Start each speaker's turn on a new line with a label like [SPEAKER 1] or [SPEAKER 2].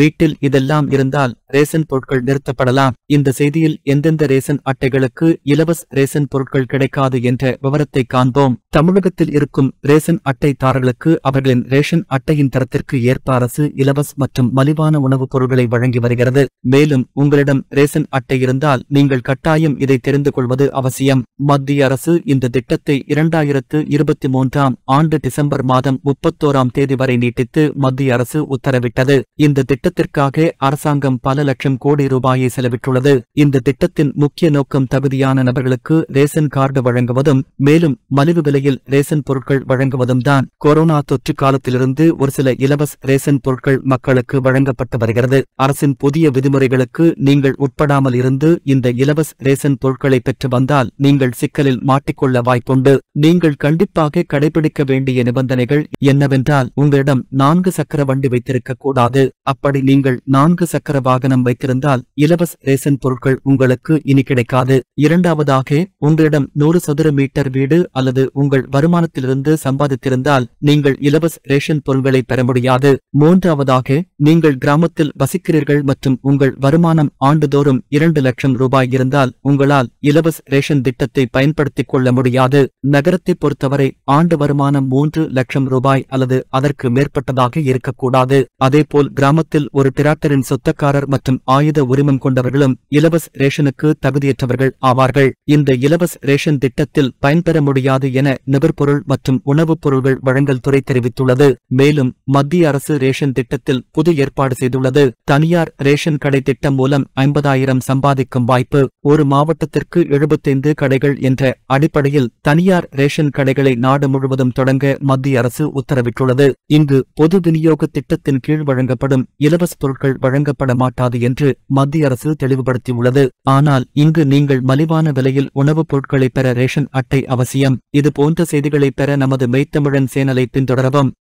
[SPEAKER 1] வீட்டில் இதெல்லாம் இருந்தால் ரேசன் பொருட்கள் நிறுத்தப்படலாம் இந்த செய்தியில் எந்தெந்த ரேசன் அட்டைகளுக்கு இலவச ரேசன் பொருட்கள் கிடைக்காது என்ற விவரத்தை காண்போம் தமிழகத்தில் இருக்கும் ரேசன் அட்டைதாரர்களுக்கு அவர்களின் ரேஷன் அட்டையின் தரத்திற்கு ஏற்ப அரசு இலவச மற்றும் மலிவான உணவுப் பொருட்களை வழங்கி வருகிறது மேலும் உங்களிடம் ரேசன் அட்டை இருந்தால் நீங்கள் கட்டாயம் இதை தெரிந்து கொள்வது அவசியம் மத்திய அரசு இந்த திட்டத்தை இரண்டாயிரத்து இருபத்தி மூன்றாம் ஆண்டு டிசம்பர் மாதம் முப்பத்தோராம் தேதி வரை நீட்டித்து மத்திய அரசு உத்தரவிட்டது இந்த திட்டம் திட்டத்திற்காக அரசாங்கம் பல லட்சம் கோடி ரூபாயை செலவிட்டுள்ளது இந்த திட்டத்தின் முக்கிய நோக்கம் தகுதியான நபர்களுக்கு ரேஷன் கார்டு வழங்குவதும் மேலும் மலிவு விலையில் ரேஷன் பொருட்கள் வழங்குவதும் தான் கொரோனா தொற்று காலத்திலிருந்து ஒரு சில இலவச ரேஷன் பொருட்கள் மக்களுக்கு வழங்கப்பட்டு வருகிறது அரசின் புதிய விதிமுறைகளுக்கு நீங்கள் உட்படாமல் இருந்து இந்த இலவச ரேஷன் பொருட்களை பெற்று வந்தால் நீங்கள் சிக்கலில் மாட்டிக்கொள்ள வாய்ப்புண்டு நீங்கள் கண்டிப்பாக கடைபிடிக்க வேண்டிய நிபந்தனைகள் என்னவென்றால் உங்களிடம் நான்கு சக்கர வண்டி வைத்திருக்க கூடாது அப்படி முன்னாடி நீங்கள் நான்கு சக்கர வாகனம் வைத்திருந்தால் இலவச ரேசன் பொருட்கள் உங்களுக்கு இனி கிடைக்காது இரண்டாவதாக உங்களிடம் நூறு சதுர மீட்டர் வீடு அல்லது உங்கள் வருமானத்திலிருந்து சம்பாதித்திருந்தால் நீங்கள் இலவச ரேஷன் பொருட்களை பெற முடியாது மூன்றாவதாக நீங்கள் கிராமத்தில் வசிக்கிறீர்கள் மற்றும் உங்கள் வருமானம் ஆண்டுதோறும் இரண்டு லட்சம் ரூபாய் இருந்தால் உங்களால் இலவச ரேஷன் திட்டத்தை பயன்படுத்திக் கொள்ள முடியாது நகரத்தை பொறுத்தவரை ஆண்டு வருமானம் மூன்று லட்சம் ரூபாய் அல்லது அதற்கு மேற்பட்டதாக இருக்கக்கூடாது அதேபோல் கிராமத்தில் மாநிலத்தில் ஒரு டிராக்டரின் சொத்தக்காரர் மற்றும் ஆயுத உரிமம் கொண்டவர்களும் இலவச ரேஷனுக்கு தகுதியற்றவர்கள் ஆவார்கள் இந்த இலவச ரேஷன் திட்டத்தில் பயன்பெற முடியாது என நுகர்பொருள் மற்றும் உணவுப் பொருள்கள் வழங்கல் துறை தெரிவித்துள்ளது மேலும் மத்திய அரசு ரேஷன் திட்டத்தில் புது ஏற்பாடு செய்துள்ளது தனியார் ரேஷன் கடை திட்டம் மூலம் ஐம்பதாயிரம் சம்பாதிக்கும் வாய்ப்பு ஒரு மாவட்டத்திற்கு எழுபத்தைந்து கடைகள் என்ற அடிப்படையில் தனியார் ரேஷன் கடைகளை நாடு முழுவதும் தொடங்க மத்திய அரசு உத்தரவிட்டுள்ளது இங்கு பொது விநியோக திட்டத்தின் கீழ் வழங்கப்படும் இலவச பொருட்கள் வழங்கப்பட மாட்டாது என்று மத்திய அரசு தெளிவுபடுத்தியுள்ளது ஆனால் இங்கு நீங்கள் மலிவான விலையில் உணவுப் பொருட்களை பெற ரேஷன் அட்டை அவசியம் இது போன்ற செய்திகளை பெற நமது மெய்த்தமிழன் சேனலை பின்தொடரவும்